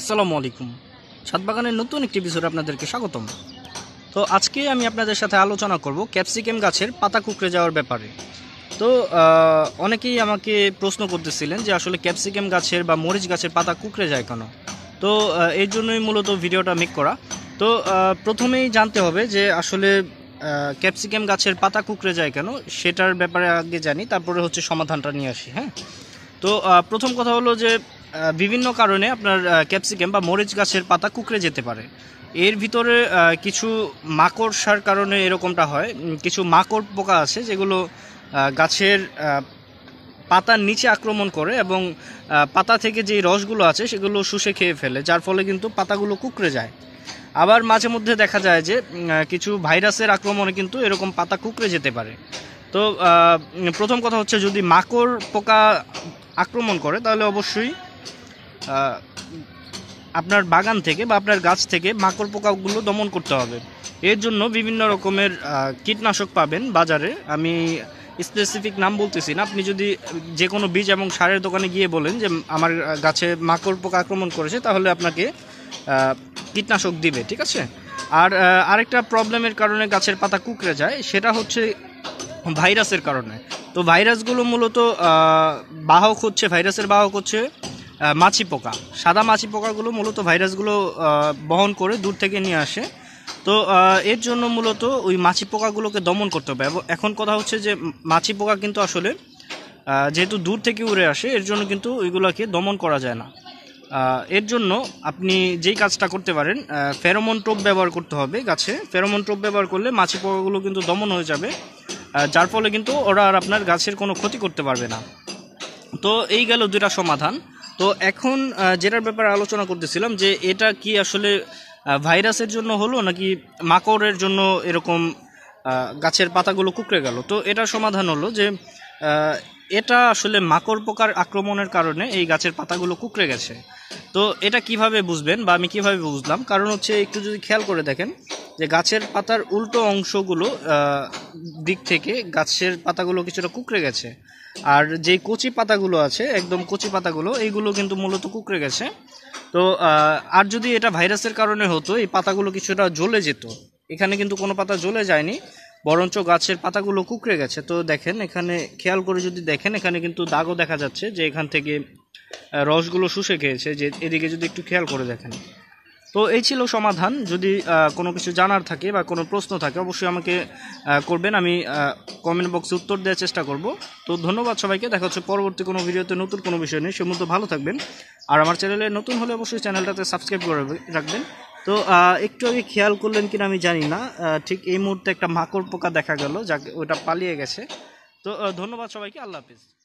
আসসালামু আলাইকুম সাতবাগানের নতুন একটি বিষয়ে আপনাদেরকে স্বাগতম তো আজকে আমি আপনাদের সাথে আলোচনা করব ক্যাপসিকাম গাছের পাতা কুকড়ে যাওয়ার ব্যাপারে তো অনেকেই আমাকে প্রশ্ন করতেছিলেন যে আসলে ক্যাপসিকাম গাছের বা মরিচ গাছের পাতা কুকড়ে যায় কেন তো এই জন্যই মূলত ভিডিওটা মেক করা তো প্রথমেই জানতে হবে যে আসলে ক্যাপসিকাম গাছের পাতা কুকড়ে যায় কেন সেটার ব্যাপারে আগে জানি তারপরে হচ্ছে সমাধানটা নিয়ে আসি হ্যাঁ তো প্রথম কথা হলো যে বিভিন্ন কারণে আপনার ক্যাপসিকাম বা মরিচ গাছের পাতা কুকড়ে যেতে পারে এর ভিতরে কিছু মাকড়সার কারণে এরকমটা হয় কিছু মাকড় পোকা আছে যেগুলো গাছের পাতার নিচে আক্রমণ করে এবং পাতা থেকে যে রসগুলো আছে সেগুলো শুষে খেয়ে ফেলে যার ফলে কিন্তু পাতাগুলো কুকড়ে যায় আবার মাঝে মধ্যে দেখা যায় যে কিছু ভাইরাসের আক্রমণে কিন্তু এরকম পাতা কুকড়ে যেতে পারে তো প্রথম কথা হচ্ছে যদি মাকড় পোকা আক্রমণ করে তাহলে অবশ্যই আপনার বাগান থেকে বা আপনার গাছ থেকে মাকড় পোকাগুলো দমন করতে হবে এর জন্য বিভিন্ন রকমের কীটনাশক পাবেন বাজারে আমি স্পেসিফিক নাম বলতেছি না আপনি যদি যে কোনো বীজ এবং সারের দোকানে গিয়ে বলেন যে আমার গাছে মাকড় পোকা আক্রমণ করেছে তাহলে আপনাকে কীটনাশক দিবে ঠিক আছে আর আরেকটা প্রবলেমের কারণে গাছের পাতা কুকড়ে যায় সেটা হচ্ছে ভাইরাসের কারণে তো ভাইরাসগুলো মূলত বাহক হচ্ছে ভাইরাসের বাহক হচ্ছে মাছি পোকা সাদা মাছি পোকাগুলো মূলত ভাইরাসগুলো বহন করে দূর থেকে নিয়ে আসে তো এর জন্য মূলত ওই মাছি পোকাগুলোকে দমন করতে হবে এবং এখন কথা হচ্ছে যে মাছি পোকা কিন্তু আসলে যেহেতু দূর থেকে উড়ে আসে এর জন্য কিন্তু ওইগুলোকে দমন করা যায় না এর জন্য আপনি যেই কাজটা করতে পারেন ফেরোমন টোপ ব্যবহার করতে হবে গাছে ফেরোমন টোপ ব্যবহার করলে মাছি পোকাগুলো কিন্তু দমন হয়ে যাবে যার ফলে কিন্তু ওরা আর আপনার গাছের কোনো ক্ষতি করতে পারবে না তো এই গেল দুটা সমাধান তো এখন যেটার ব্যাপারে আলোচনা করতেছিলাম যে এটা কি আসলে ভাইরাসের জন্য হলো নাকি মাকড়ের জন্য এরকম গাছের পাতাগুলো কুকড়ে গেল তো এটা সমাধান হলো যে এটা আসলে মাকড় পোকার আক্রমণের কারণে এই গাছের পাতাগুলো কুকড়ে গেছে তো এটা কিভাবে বুঝবেন বা আমি কিভাবে বুঝলাম কারণ হচ্ছে একটু যদি খেয়াল করে দেখেন যে গাছের পাতার উল্টো অংশগুলো দিক থেকে গাছের পাতাগুলো কিছুটা কুকড়ে গেছে আর যে কচি পাতাগুলো আছে একদম কচি পাতাগুলো এইগুলো কিন্তু মূলত কুকড়ে গেছে তো আর যদি এটা ভাইরাসের কারণে হতো এই পাতাগুলো কিছুটা জ্বলে যেত এখানে কিন্তু কোনো পাতা জ্বলে যায়নি বরঞ্চ গাছের পাতাগুলো কুকড়ে গেছে তো দেখেন এখানে খেয়াল করে যদি দেখেন এখানে কিন্তু দাগও দেখা যাচ্ছে যে এখান থেকে রসগুলো শুষে খেয়েছে যে এদিকে যদি একটু খেয়াল করে দেখেন তো এই ছিল সমাধান যদি কোনো কিছু জানার থাকে বা কোনো প্রশ্ন থাকে অবশ্যই আমাকে করবেন আমি কমেন্ট বক্সে উত্তর দেওয়ার চেষ্টা করব তো ধন্যবাদ সবাইকে দেখা হচ্ছে পরবর্তী কোনো ভিডিওতে নতুন কোনো বিষয় নেই সে ভালো থাকবেন আর আমার চ্যানেলে নতুন হলে অবশ্যই চ্যানেলটাতে সাবস্ক্রাইব করে রাখবেন তো একটু আগে খেয়াল করলেন কিনা আমি জানি না ঠিক এই মুহূর্তে একটা মাকড় পোকা দেখা গেল যাকে ওটা পালিয়ে গেছে তো ধন্যবাদ সবাইকে আল্লাহ হাফিজ